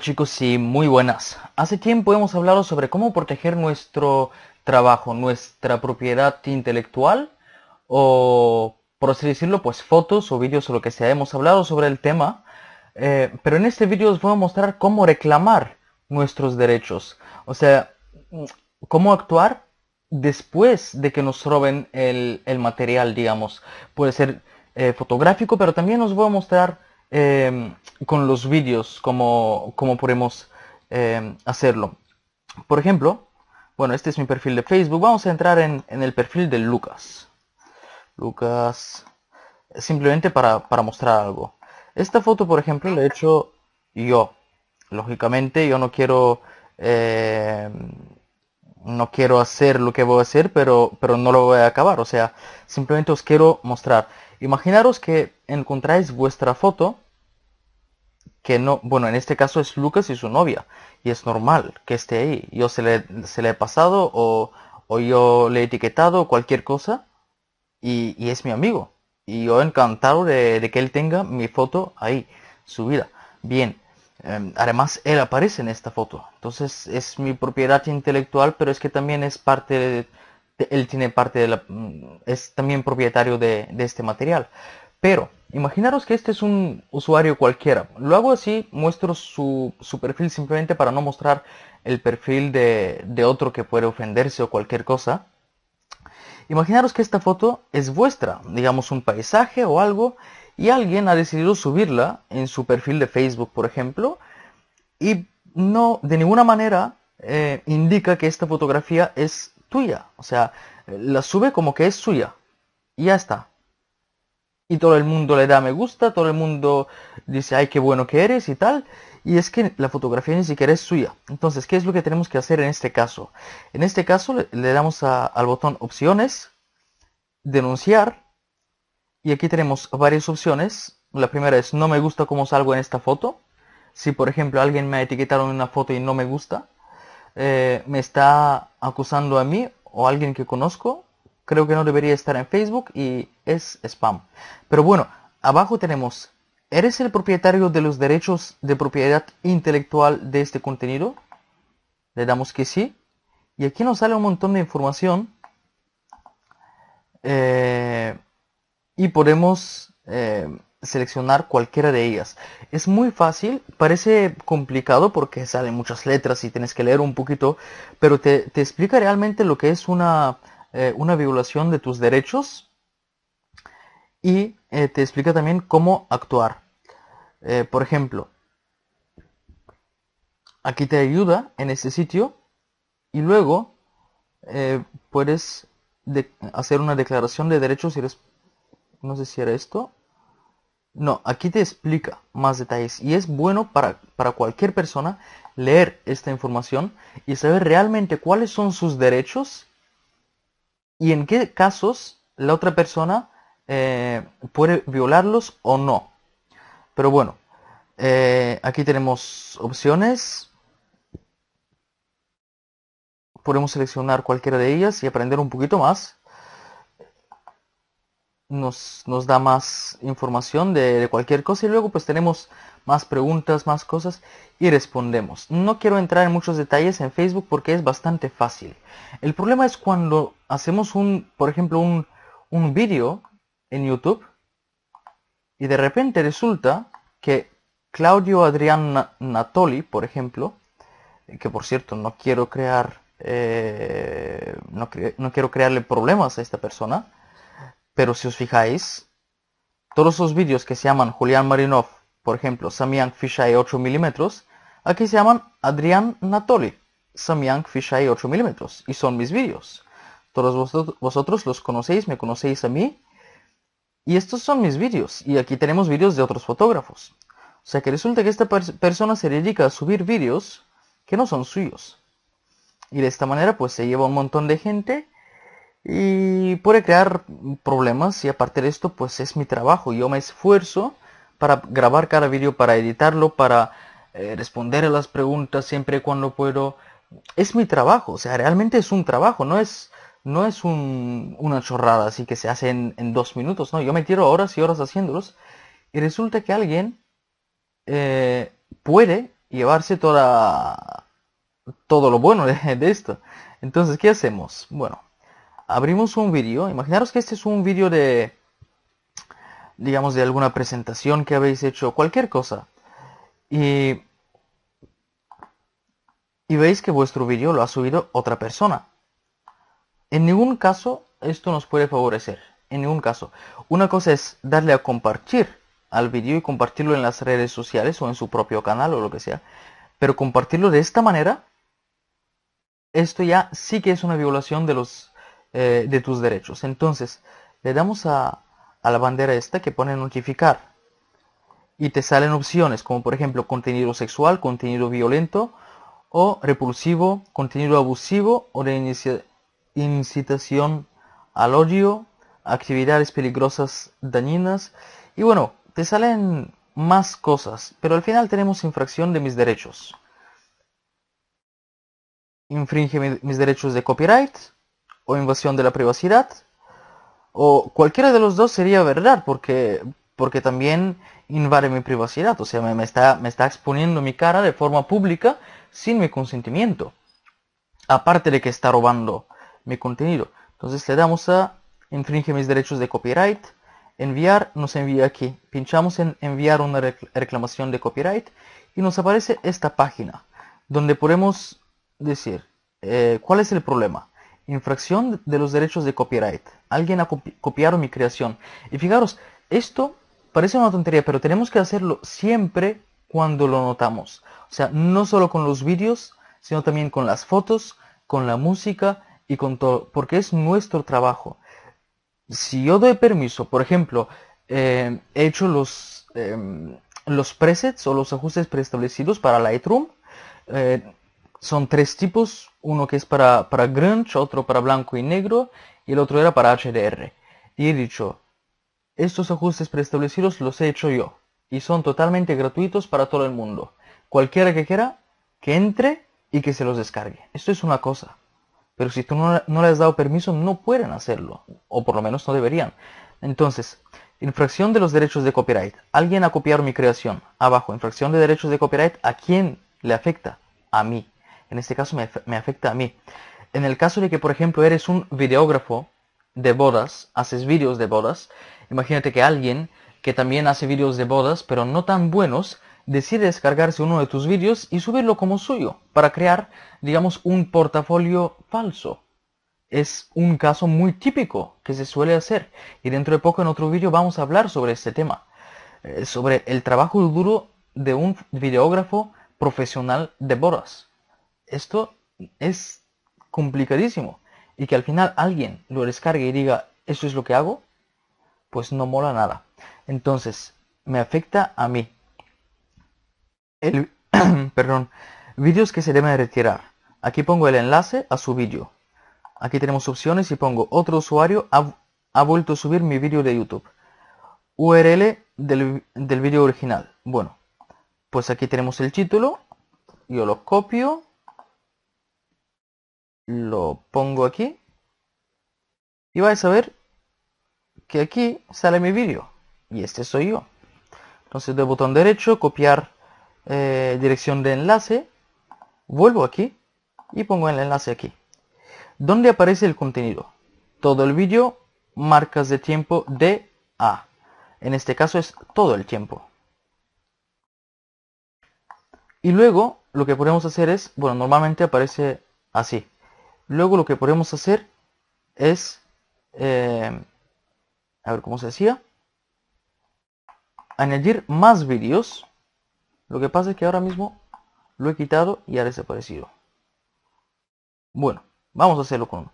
chicos y muy buenas. Hace tiempo hemos hablado sobre cómo proteger nuestro trabajo, nuestra propiedad intelectual o, por así decirlo, pues fotos o vídeos o lo que sea. Hemos hablado sobre el tema, eh, pero en este vídeo os voy a mostrar cómo reclamar nuestros derechos. O sea, mm, cómo actuar después de que nos roben el, material, digamos. Puede ser eh, fotográfico, pero también os voy a mostrar Em, con los vídeos, como, como podemos em, hacerlo. Por ejemplo, bueno, este es mi perfil de Facebook. Vamos a entrar en, el perfil de Lucas. Lucas, simplemente para, para mostrar algo. Esta foto, por ejemplo, la he hecho yo. Lógicamente, yo no quiero... Em, no quiero hacer lo que voy a hacer, pero, pero no lo voy a acabar. O sea, simplemente os quiero mostrar. Imaginaros que encontráis vuestra foto, que no, bueno, en este caso es Lucas y su novia, y es normal que esté ahí. Yo se le, se le he pasado o, yo le he etiquetado cualquier cosa, y, es mi amigo. Y yo encantado de, que él tenga mi foto ahí, su vida Bien, Em, además, él aparece en esta foto. Entonces es mi propiedad intelectual, pero es que también es parte él tiene parte de la... Mm, es también propietario de, este material. Pero, imaginaros que este es un usuario cualquiera. Lo hago así, muestro su, perfil simplemente para no mostrar el perfil de, de, otro que puede ofenderse o cualquier cosa. Imaginaros que esta foto es vuestra, digamos un paisaje o algo, y alguien ha decidido subirla en su perfil de Facebook, por ejemplo, y no de ninguna manera eh, indica que esta fotografía es tuya. O sea, la sube como que es suya. Y ya está. Y todo el mundo le da me gusta, todo el mundo dice, ay, qué bueno que eres y tal. Y es que la fotografía ni siquiera es suya. Entonces, ¿qué es lo que tenemos que hacer en este caso? En este caso le, damos al botón opciones, denunciar, y aquí tenemos varias opciones. La primera es no me gusta cómo salgo en esta foto. Si por ejemplo alguien me ha etiquetado en una foto y no me gusta, eh, me está acusando a mí o a alguien que conozco. Creo que no debería estar en Facebook y es spam. Pero bueno, abajo tenemos, ¿eres el propietario de los derechos de propiedad intelectual de este contenido? Le damos que sí. Y aquí nos sale un montón de información. Eh, y podemos eh, seleccionar cualquiera de ellas. Es muy fácil, parece complicado porque salen muchas letras y tienes que leer un poquito, pero te, explica realmente lo que es una, eh, violación de tus derechos y eh, te explica también cómo actuar. por ejemplo, aquí te ayuda en este sitio y luego puedes hacer una declaración de derechos y eres no sé si era esto. No, aquí te explica más detalles y es bueno para, cualquier persona leer esta información y saber realmente cuáles son sus derechos y en qué casos la otra persona eh, puede violarlos o no. Pero bueno, eh, aquí tenemos opciones. Podemos seleccionar cualquiera de ellas y aprender un poquito más nos, nos da más información de, cualquier cosa y luego pues tenemos más preguntas, más cosas y respondemos. No quiero entrar en muchos detalles en Facebook porque es bastante fácil. El problema es cuando hacemos un, por ejemplo, un, un vídeo en YouTube y de repente resulta que Claudio Adrián Natoli, por ejemplo, que por cierto no quiero crear, eh, no quiero crearle problemas a esta persona, pero si os fijáis, todos los vídeos que se llaman Julián Marinov, por ejemplo, Samyang Fisheye 8 mm aquí se llaman Adrián Natoli, Samyang Fisheye 8 mm y son mis vídeos. Todos vosotros los conocéis, me conocéis a mí, y estos son mis vídeos, y aquí tenemos vídeos de otros fotógrafos. O sea que resulta que esta persona se dedica a subir vídeos que no son suyos. Y de esta manera pues se lleva un montón de gente y puede crear problemas y aparte de esto pues es mi trabajo yo me esfuerzo para grabar cada vídeo para editarlo para eh, responder a las preguntas siempre y cuando puedo es mi trabajo o sea realmente es un trabajo no es no es un, una chorrada así que se hace en, dos minutos no yo me tiro horas y horas haciéndolos y resulta que alguien eh, puede llevarse toda todo lo bueno de esto entonces qué hacemos bueno abrimos un vídeo. Imaginaros que este es un vídeo de, digamos, de alguna presentación que habéis hecho, cualquier cosa. Y, y veis que vuestro vídeo lo ha subido otra persona. En ningún caso esto nos puede favorecer. En ningún caso. Una cosa es darle a compartir al vídeo y compartirlo en las redes sociales o en su propio canal o lo que sea. Pero compartirlo de esta manera, esto ya sí que es una violación de los eh, de tus derechos. Entonces, le damos a, a la bandera esta que pone notificar y te salen opciones como por ejemplo contenido sexual, contenido violento o repulsivo, contenido abusivo o de incitación al odio, actividades peligrosas, dañinas y bueno, te salen más cosas, pero al final tenemos infracción de mis derechos. Infringe mis derechos de copyright, o invasión de la privacidad. O cualquiera de los dos sería verdad, porque, porque también invade mi privacidad, o sea, me, está, me está exponiendo mi cara de forma pública sin mi consentimiento. Aparte de que está robando mi contenido. Entonces le damos a infringe mis derechos de copyright. Enviar nos envía aquí. Pinchamos en enviar una reclamación de copyright y nos aparece esta página donde podemos decir eh, cuál es el problema. Infracción de los derechos de copyright. Alguien ha copiado mi creación. Y fijaros, esto parece una tontería, pero tenemos que hacerlo siempre cuando lo notamos. O sea, no solo con los vídeos, sino también con las fotos, con la música y con todo, porque es nuestro trabajo. Si yo doy permiso, por ejemplo, eh, he hecho los, eh, los presets o los ajustes preestablecidos para Lightroom, eh, son tres tipos, uno que es para, para grunge, otro para blanco y negro y el otro era para HDR. Y he dicho, estos ajustes preestablecidos los he hecho yo y son totalmente gratuitos para todo el mundo. Cualquiera que quiera, que entre y que se los descargue. Esto es una cosa. Pero si tú no, no le has dado permiso, no pueden hacerlo. O por lo menos no deberían. Entonces, infracción de los derechos de copyright. Alguien ha copiado mi creación. Abajo, infracción de derechos de copyright. ¿A quién le afecta? A mí en este caso me, afecta a mí. En el caso de que, por ejemplo, eres un videógrafo de bodas, haces vídeos de bodas, imagínate que alguien que también hace vídeos de bodas, pero no tan buenos, decide descargarse uno de tus vídeos y subirlo como suyo, para crear, digamos, un portafolio falso. Es un caso muy típico que se suele hacer y dentro de poco en otro vídeo vamos a hablar sobre este tema, eh, sobre el trabajo duro de un videógrafo profesional de bodas esto es complicadísimo. Y que al final alguien lo descargue y diga, eso es lo que hago, pues no mola nada. Entonces, me afecta a mí. El, perdón, vídeos que se deben retirar. Aquí pongo el enlace a su vídeo. Aquí tenemos opciones y pongo otro usuario ha, vuelto a subir mi vídeo de YouTube. URL del, del vídeo original. Bueno, pues aquí tenemos el título. Yo lo copio lo pongo aquí y vais a ver que aquí sale mi vídeo y este soy yo entonces de botón derecho copiar eh, dirección de enlace vuelvo aquí y pongo el enlace aquí donde aparece el contenido todo el vídeo marcas de tiempo de A en este caso es todo el tiempo y luego lo que podemos hacer es bueno normalmente aparece así Luego lo que podemos hacer es, eh, a ver cómo se decía, añadir más vídeos. Lo que pasa es que ahora mismo lo he quitado y ha desaparecido. Bueno, vamos a hacerlo con uno.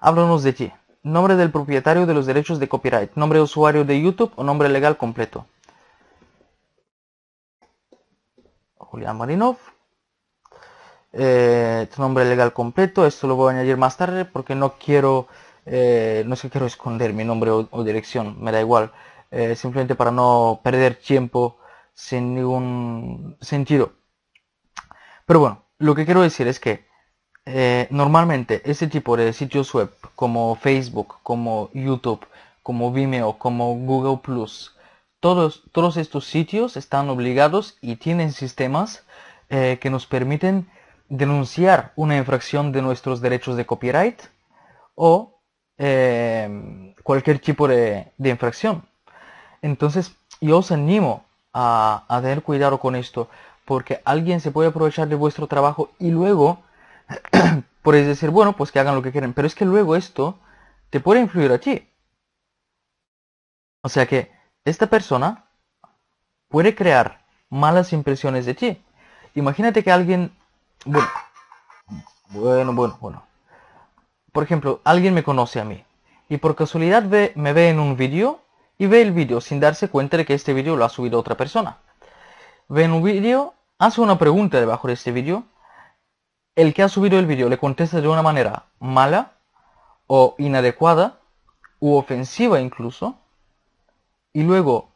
Háblanos de ti. Nombre del propietario de los derechos de copyright. Nombre de usuario de YouTube o nombre legal completo. Julián Marinov, eh, tu nombre legal completo. Esto lo voy a añadir más tarde porque no quiero, eh, no es que quiero esconder mi nombre o, dirección, me da igual. Eh, simplemente para no perder tiempo sin ningún sentido. Pero bueno, lo que quiero decir es que normalmente este tipo de sitios web como Facebook, como YouTube, como Vimeo, como Google Plus, todos, todos estos sitios están obligados y tienen sistemas que nos permiten denunciar una infracción de nuestros derechos de copyright o em, cualquier tipo de, infracción. Entonces, yo os animo a, a, tener cuidado con esto, porque alguien se puede aprovechar de vuestro trabajo y luego podéis decir, bueno, pues que hagan lo que quieren, pero es que luego esto te puede influir a ti. O sea que esta persona puede crear malas impresiones de ti. Imagínate que alguien bueno, bueno, bueno, bueno. Por ejemplo, alguien me conoce a mí y por casualidad me ve en un vídeo y ve el vídeo sin darse cuenta de que este vídeo lo ha subido otra persona. Ve en un vídeo, hace una pregunta debajo de este vídeo. El que ha subido el vídeo le contesta de una manera mala o inadecuada u ofensiva incluso. Y luego,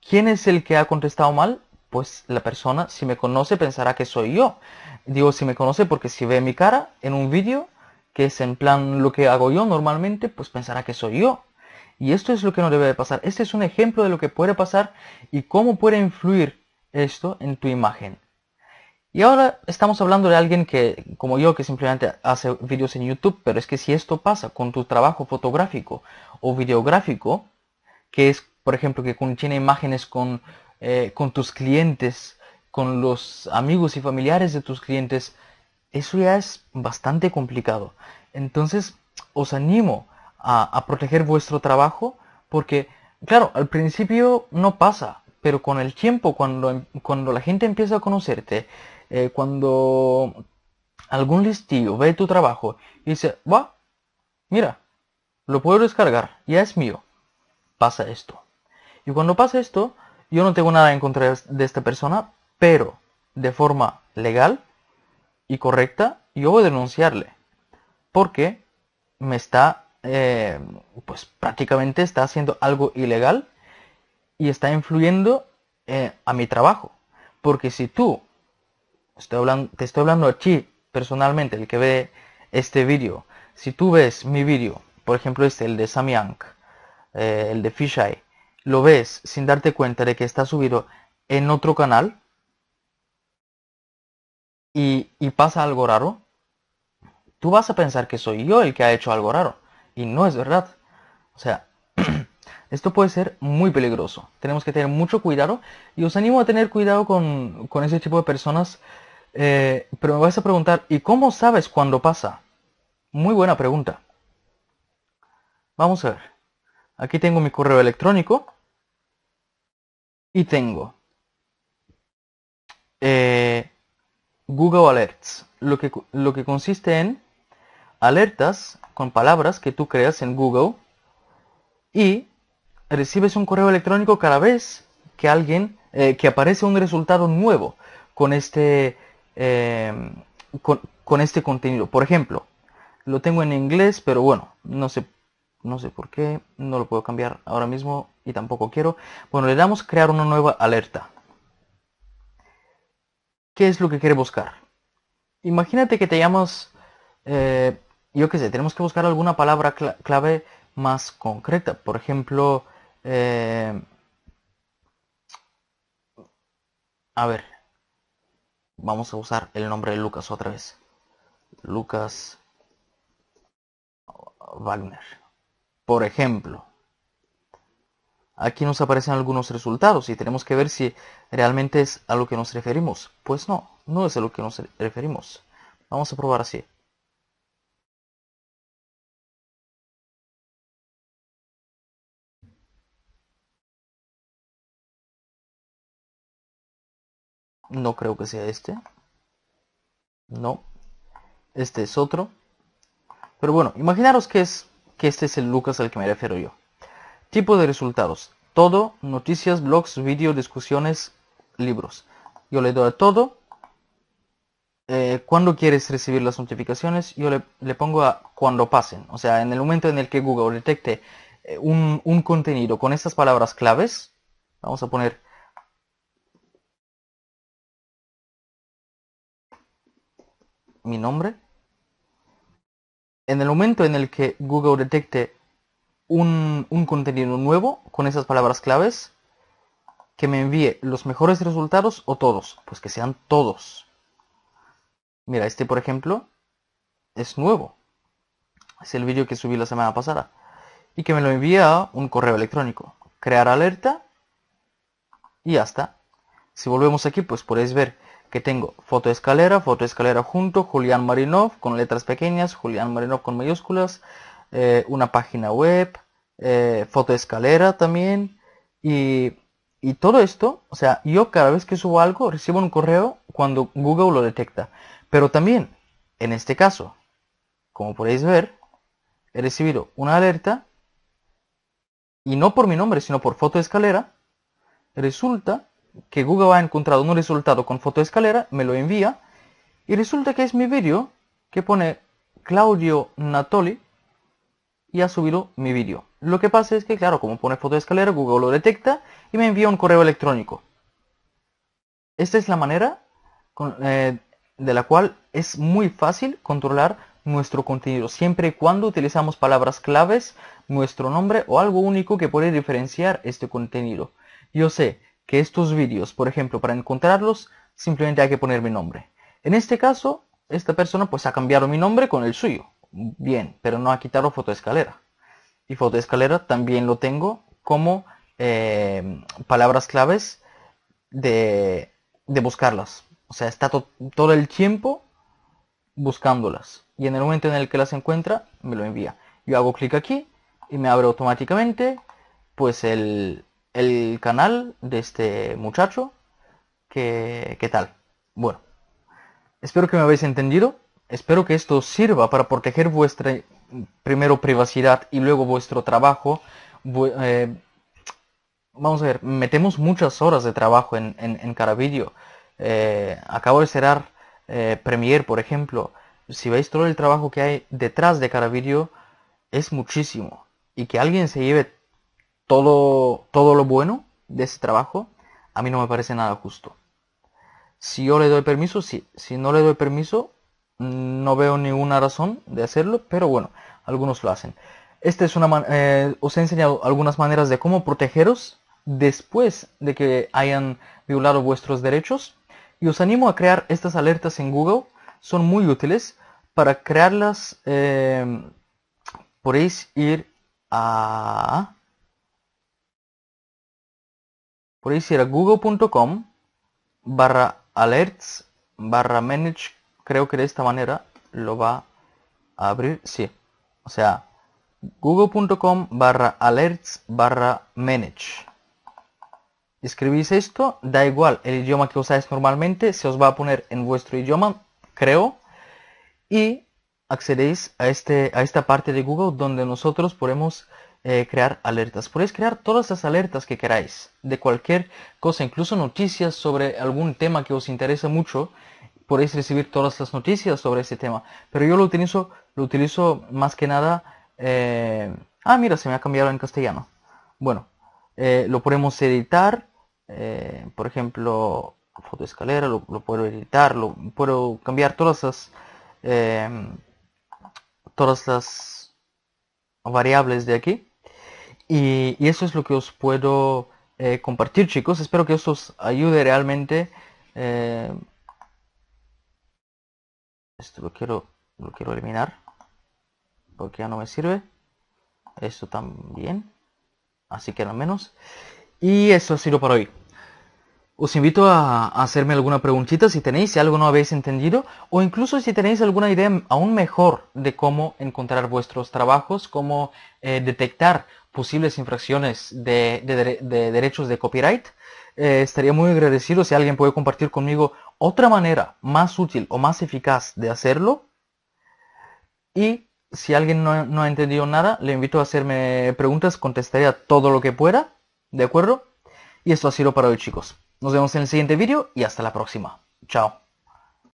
¿quién es el que ha contestado mal? pues la persona si me conoce pensará que soy yo. Digo si me conoce porque si ve mi cara en un vídeo, que es en plan lo que hago yo normalmente, pues pensará que soy yo. Y esto es lo que no debe de pasar. Este es un ejemplo de lo que puede pasar y cómo puede influir esto en tu imagen. Y ahora estamos hablando de alguien que, como yo, que simplemente hace vídeos en YouTube, pero es que si esto pasa con tu trabajo fotográfico o videográfico, que es, por ejemplo, que contiene imágenes con eh, con tus clientes, con los amigos y familiares de tus clientes, eso ya es bastante complicado. Entonces, os animo a, proteger vuestro trabajo porque, claro, al principio no pasa, pero con el tiempo, cuando, cuando la gente empieza a conocerte, eh, cuando algún listillo ve tu trabajo y dice, va, mira, lo puedo descargar, ya es mío, pasa esto. Y cuando pasa esto, yo no tengo nada en contra de esta persona, pero de forma legal y correcta, yo voy a denunciarle. Porque me está, eh, pues prácticamente está haciendo algo ilegal y está influyendo eh, a mi trabajo. Porque si tú, te estoy hablando aquí personalmente, el que ve este vídeo, si tú ves mi vídeo, por ejemplo este, el de Samyang, eh, el de Fisheye, lo ves sin darte cuenta de que está subido en otro canal y, pasa algo raro, tú vas a pensar que soy yo el que ha hecho algo raro. Y no es verdad. O sea, esto puede ser muy peligroso. Tenemos que tener mucho cuidado y os animo a tener cuidado con, ese tipo de personas. Eh, pero me vas a preguntar, ¿y cómo sabes cuándo pasa? Muy buena pregunta. Vamos a ver. Aquí tengo mi correo electrónico y tengo eh, Google Alerts, lo que, lo que consiste en alertas con palabras que tú creas en Google y recibes un correo electrónico cada vez que alguien eh, que aparece un resultado nuevo con este em, con, este contenido por ejemplo lo tengo en inglés pero bueno no sé no sé por qué no lo puedo cambiar ahora mismo y tampoco quiero. Bueno, le damos crear una nueva alerta. ¿Qué es lo que quiere buscar? Imagínate que te llamas, eh, yo qué sé, tenemos que buscar alguna palabra clave más concreta. Por ejemplo, eh, a ver, vamos a usar el nombre de Lucas otra vez. Lucas Wagner. Por ejemplo, Aquí nos aparecen algunos resultados y tenemos que ver si realmente es a lo que nos referimos. Pues no, no es a lo que nos referimos. Vamos a probar así. No creo que sea este. No. Este es otro. Pero bueno, imaginaros que, es, que este es el Lucas al que me refiero yo. Tipo de resultados. Todo, noticias, blogs, vídeos, discusiones, libros. Yo le doy a todo. Eh, cuando quieres recibir las notificaciones, yo le, le, pongo a cuando pasen. O sea, en el momento en el que Google detecte eh, un, un contenido con estas palabras claves, vamos a poner mi nombre. En el momento en el que Google detecte un, contenido nuevo con esas palabras claves, que me envíe los mejores resultados o todos, pues que sean todos. Mira, este por ejemplo es nuevo. Es el vídeo que subí la semana pasada. Y que me lo envía a un correo electrónico. Crear alerta y ya está. Si volvemos aquí, pues podéis ver que tengo foto escalera, foto escalera junto, Julián Marinov con letras pequeñas, Julián Marinov con mayúsculas, eh, una página web, eh, escalera también y, y, todo esto, o sea, yo cada vez que subo algo recibo un correo cuando Google lo detecta. Pero también, en este caso, como podéis ver, he recibido una alerta y no por mi nombre, sino por foto escalera Resulta que Google ha encontrado un resultado con foto escalera me lo envía y resulta que es mi vídeo que pone Claudio Natoli y ha subido mi vídeo. Lo que pasa es que, claro, como pone foto de escalera, Google lo detecta y me envía un correo electrónico. Esta es la manera eh, de la cual es muy fácil controlar nuestro contenido, siempre y cuando utilizamos palabras claves, nuestro nombre o algo único que puede diferenciar este contenido. Yo sé que estos vídeos, por ejemplo, para encontrarlos, simplemente hay que poner mi nombre. En este caso, esta persona pues ha cambiado mi nombre con el suyo. Bien, pero no ha quitado fotoescalera. Y fotoescalera también lo tengo como eh, palabras claves de, de, buscarlas. O sea, está todo el tiempo buscándolas. Y en el momento en el que las encuentra, me lo envía. Yo hago clic aquí y me abre automáticamente pues el, el canal de este muchacho. ¿Qué, ¿Qué tal? Bueno, espero que me habéis entendido. Espero que esto sirva para proteger vuestra primero privacidad y luego vuestro trabajo. Eh, vamos a ver, metemos muchas horas de trabajo en, en, cada vídeo. Eh, acabo de cerrar eh, Premiere, por ejemplo. Si veis todo el trabajo que hay detrás de cada vídeo, es muchísimo. Y que alguien se lleve todo, todo lo bueno de ese trabajo, a mí no me parece nada justo. Si yo le doy permiso, sí. Si no le doy permiso, Mm, no veo ninguna razón de hacerlo, pero bueno, algunos lo hacen. Este es una eh, os he enseñado algunas maneras de cómo protegeros después de que hayan violado vuestros derechos y os animo a crear estas alertas en Google, son muy útiles para crearlas em, podéis ir a podéis ir a google.com barra alerts barra manage creo que de esta manera lo va a abrir, sí. O sea, google.com barra alerts barra manage. Escribís esto, da igual el idioma que usáis normalmente, se os va a poner en vuestro idioma, creo, y accedéis a, este, a esta parte de Google donde nosotros podemos eh, crear alertas. Podéis crear todas las alertas que queráis, de cualquier cosa, incluso noticias sobre algún tema que os interesa mucho podéis recibir todas las noticias sobre este tema. Pero yo lo utilizo, lo utilizo más que nada. Eh, ah, mira, se me ha cambiado en castellano. Bueno, eh, lo podemos editar. Eh, por ejemplo, foto escalera, lo, puedo editar, lo puedo cambiar todas las todas las variables de aquí. Y, eso es lo que os puedo compartir, chicos. Espero que esto os ayude realmente esto lo quiero lo quiero eliminar porque ya no me sirve esto también así que al menos y eso ha sido para hoy os invito a hacerme alguna preguntita si tenéis, si algo no habéis entendido, o incluso si tenéis alguna idea aún mejor de cómo encontrar vuestros trabajos, cómo eh, detectar posibles infracciones de, derechos de copyright. Eh, estaría muy agradecido si alguien puede compartir conmigo otra manera más útil o más eficaz de hacerlo, y si alguien no, ha entendido nada, le invito a hacerme preguntas, contestaré todo lo que pueda, ¿de acuerdo? Y esto ha sido para hoy chicos. Nos vemos en el siguiente vídeo y hasta la próxima. Chao.